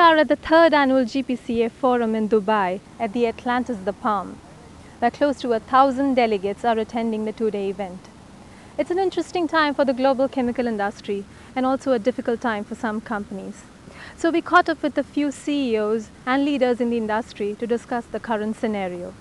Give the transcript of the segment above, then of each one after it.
are at the third annual GPCA forum in Dubai at the Atlantis The Palm, where close to a thousand delegates are attending the two-day event. It's an interesting time for the global chemical industry and also a difficult time for some companies. So we caught up with a few CEOs and leaders in the industry to discuss the current scenario.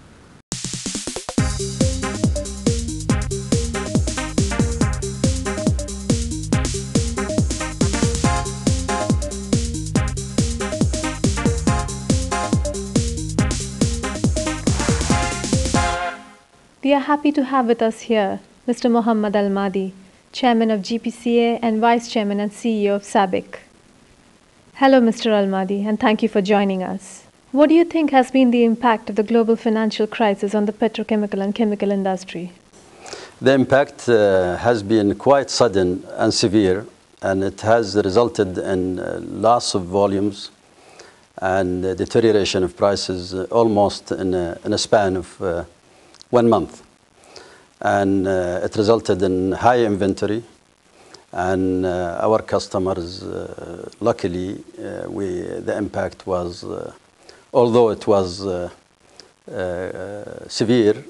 We are happy to have with us here Mr. Mohammad Al Mahdi, Chairman of GPCA and Vice Chairman and CEO of SABIC. Hello, Mr. Al Mahdi, and thank you for joining us. What do you think has been the impact of the global financial crisis on the petrochemical and chemical industry? The impact uh, has been quite sudden and severe, and it has resulted in uh, loss of volumes and uh, deterioration of prices uh, almost in a, in a, span of uh, one month. And uh, it resulted in high inventory. And uh, our customers, uh, luckily, we, the impact was, although it was severe,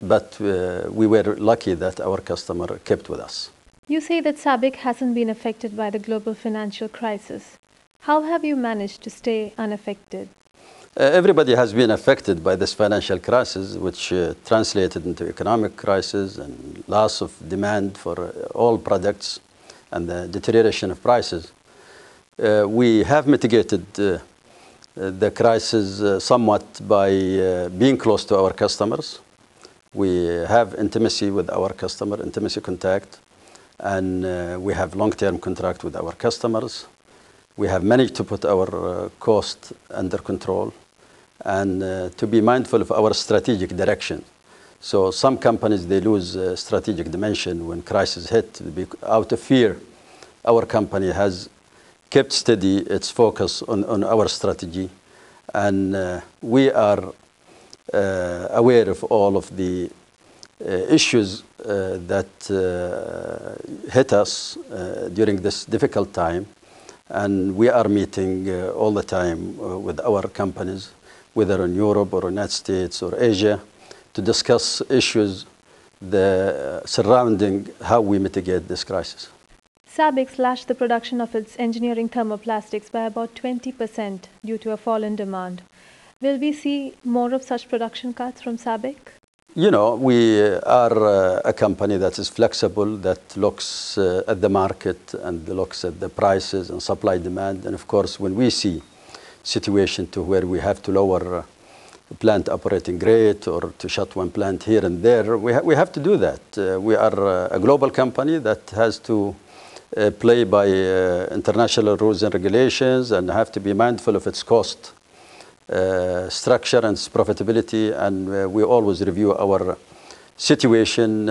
but we were lucky that our customer kept with us. You say that SABIC hasn't been affected by the global financial crisis. How have you managed to stay unaffected? Uh, everybody has been affected by this financial crisis, which uh, translated into economic crisis and loss of demand for uh, all products and the deterioration of prices. we have mitigated the crisis somewhat by being close to our customers. We have intimacy with our customer, intimacy contact, and uh, we have long-term contract with our customers. We have managed to put our uh, cost under control and uh, to be mindful of our strategic direction. So some companies, they lose uh, strategic dimension when crisis hit out of fear. Our company has kept steady its focus on, on our strategy. And uh, we are uh, aware of all of the uh, issues uh, that hit us during this difficult time and we are meeting uh, all the time uh, with our companies whether in Europe or United States or Asia, to discuss issues the, uh, surrounding how we mitigate this crisis. SABIC slashed the production of its engineering thermoplastics by about 20% due to a fall in demand. Will we see more of such production cuts from SABIC? You know, we uh, are uh, a company that is flexible, that looks uh, at the market and looks at the prices and supply demand. And of course, when we see situation to where we have to lower uh, plant operating rate or to shut one plant here and there. We, ha we have to do that. Uh, we are uh, a global company that has to uh, play by uh, international rules and regulations and have to be mindful of its cost uh, structure and its profitability. And we always review our situation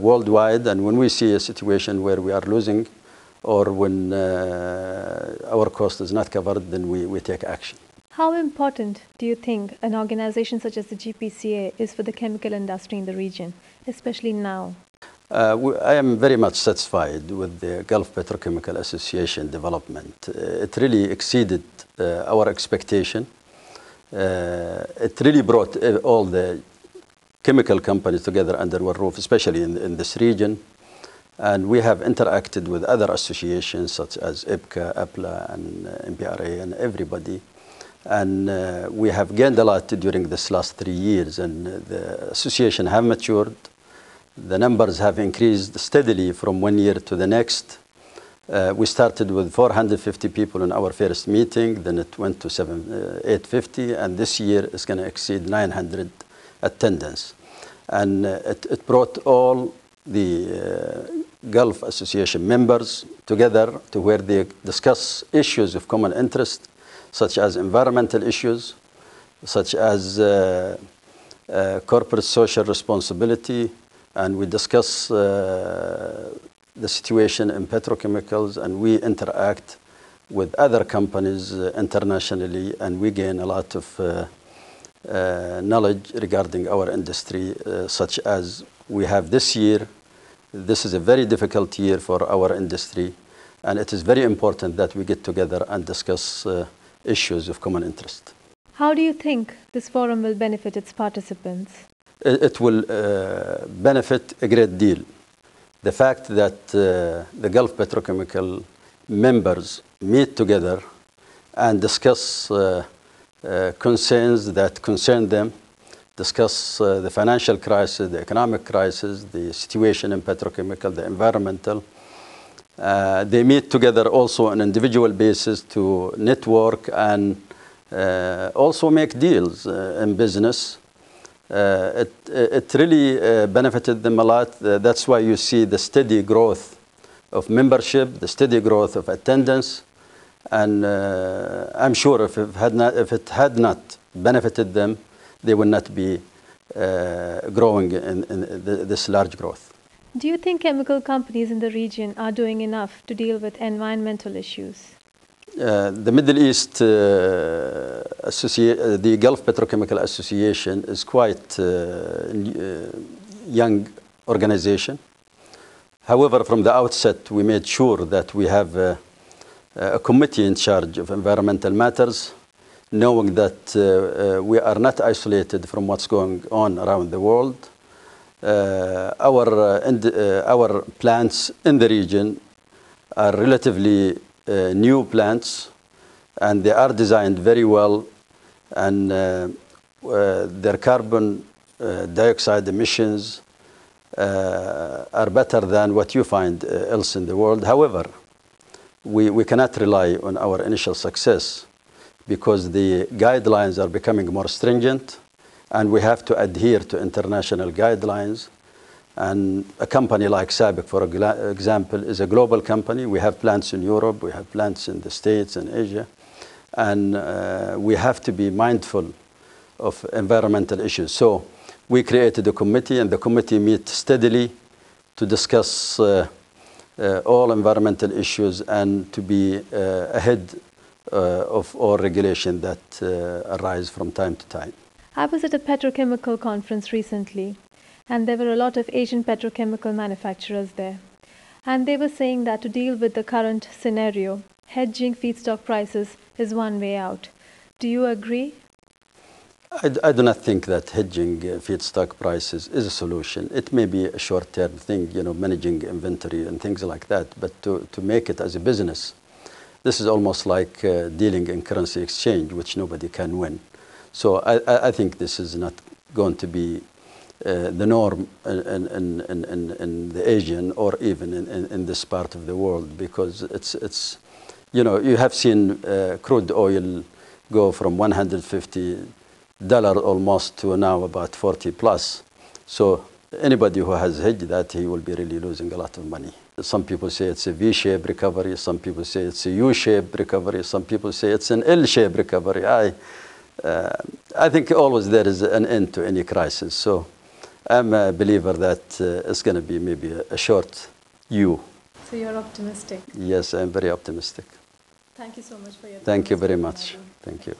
worldwide. And when we see a situation where we are losing or when uh, our cost is not covered, then we, we take action. How important do you think an organization such as the GPCA is for the chemical industry in the region, especially now? Uh, we, I am very much satisfied with the Gulf Petrochemical Association development. Uh, it really exceeded uh, our expectation. Uh, it really brought uh, all the chemical companies together under one roof, especially in, in this region. And we have interacted with other associations such as IPCA, APLA, and MBRA, uh, and everybody. And uh, we have gained a lot during this last three years, and uh, the association have matured. The numbers have increased steadily from one year to the next. Uh, we started with 450 people in our first meeting, then it went to seven, uh, 850, and this year it's going to exceed 900 attendance. And uh, it, it, brought all the uh, Gulf Association members together to where they discuss issues of common interest, such as environmental issues, such as uh, uh, corporate social responsibility, and we discuss uh, the situation in petrochemicals, and we interact with other companies uh, internationally, and we gain a lot of uh, uh, knowledge regarding our industry, such as we have this year this is a very difficult year for our industry, and it is very important that we get together and discuss uh, issues of common interest. How do you think this forum will benefit its participants? It, it will uh, benefit a great deal. The fact that uh, the Gulf Petrochemical members meet together and discuss uh, uh, concerns that concern them discuss uh, the financial crisis, the economic crisis, the situation in petrochemical, the environmental. Uh, they meet together also on individual basis to network and uh, also make deals uh, in business. Uh, it, it really uh, benefited them a lot. that's why you see the steady growth of membership, the steady growth of attendance. And I'm sure if it had not, it had not benefited them, they will not be uh, growing in, in this large growth. Do you think chemical companies in the region are doing enough to deal with environmental issues? Uh, the Middle East, uh, uh the Gulf Petrochemical Association is quite a uh, young organization. However, from the outset, we made sure that we have a, a committee in charge of environmental matters, knowing that uh, uh, we are not isolated from what's going on around the world. Uh, our, uh, and, our plants in the region are relatively new plants and they are designed very well and their carbon dioxide emissions uh, are better than what you find uh, else in the world. However, we, we cannot rely on our initial success because the guidelines are becoming more stringent and we have to adhere to international guidelines. And a company like SABIC, for example, is a global company. We have plants in Europe, we have plants in the States and Asia. And uh, we have to be mindful of environmental issues. So we created a committee, and the committee meets steadily to discuss uh, uh, all environmental issues and to be uh, ahead uh, of all regulation that uh, arise from time to time. I was at a petrochemical conference recently, and there were a lot of Asian petrochemical manufacturers there. And they were saying that to deal with the current scenario, hedging feedstock prices is one way out. Do you agree? I, do not think that hedging uh, feedstock prices is a solution. It may be a short term thing, you know, managing inventory and things like that, but to, to make it as a business, this is almost like uh, dealing in currency exchange, which nobody can win. So I, I think this is not going to be uh, the norm in, in, in, in, the Asian or even in, this part of the world because it's, it's you know, you have seen uh, crude oil go from 150 dollar almost to now about 40 plus. So anybody who has hedged that he will be really losing a lot of money. Some people say it's a V-shaped recovery. Some people say it's a U-shaped recovery. Some people say it's an L-shaped recovery. I, uh, I think always there is an end to any crisis. So I'm a believer that uh, it's going to be maybe a, a short U. So you're optimistic? Yes, I'm very optimistic. Thank you so much for your Thank you very much. Thank you.